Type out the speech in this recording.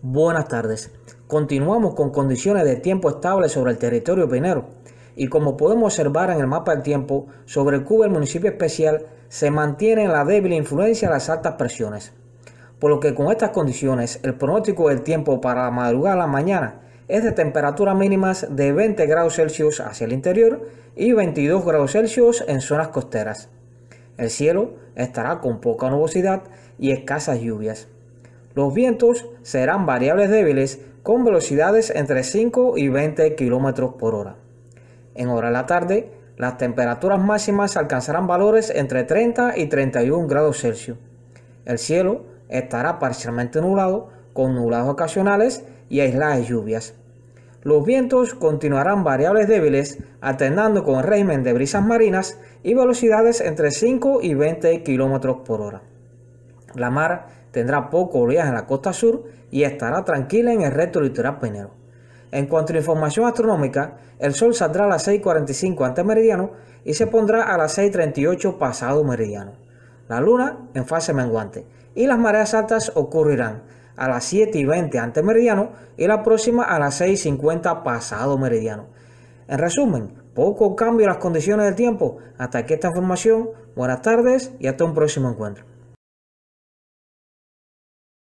Buenas tardes. Continuamos con condiciones de tiempo estable sobre el territorio pinero. Y como podemos observar en el mapa del tiempo, sobre el Cuba el municipio especial se mantiene la débil influencia de las altas presiones. Por lo que con estas condiciones, el pronóstico del tiempo para la madrugada a la mañana es de temperaturas mínimas de 20 grados Celsius hacia el interior y 22 grados Celsius en zonas costeras. El cielo estará con poca nubosidad y escasas lluvias. Los vientos serán variables débiles con velocidades entre 5 y 20 km por hora. En hora de la tarde, las temperaturas máximas alcanzarán valores entre 30 y 31 grados Celsius. El cielo estará parcialmente nublado, con nublados ocasionales y aisladas lluvias. Los vientos continuarán variables débiles, alternando con régimen de brisas marinas y velocidades entre 5 y 20 km por hora. La mar tendrá poco oleaje en la costa sur y estará tranquila en el resto litoral pinero. En cuanto a información astronómica, el sol saldrá a las 6.45 antes meridiano y se pondrá a las 6.38 pasado meridiano. La luna en fase menguante y las mareas altas ocurrirán a las 7.20 ante meridiano y la próxima a las 6.50 pasado meridiano. En resumen, poco cambio en las condiciones del tiempo. Hasta aquí esta información. Buenas tardes y hasta un próximo encuentro.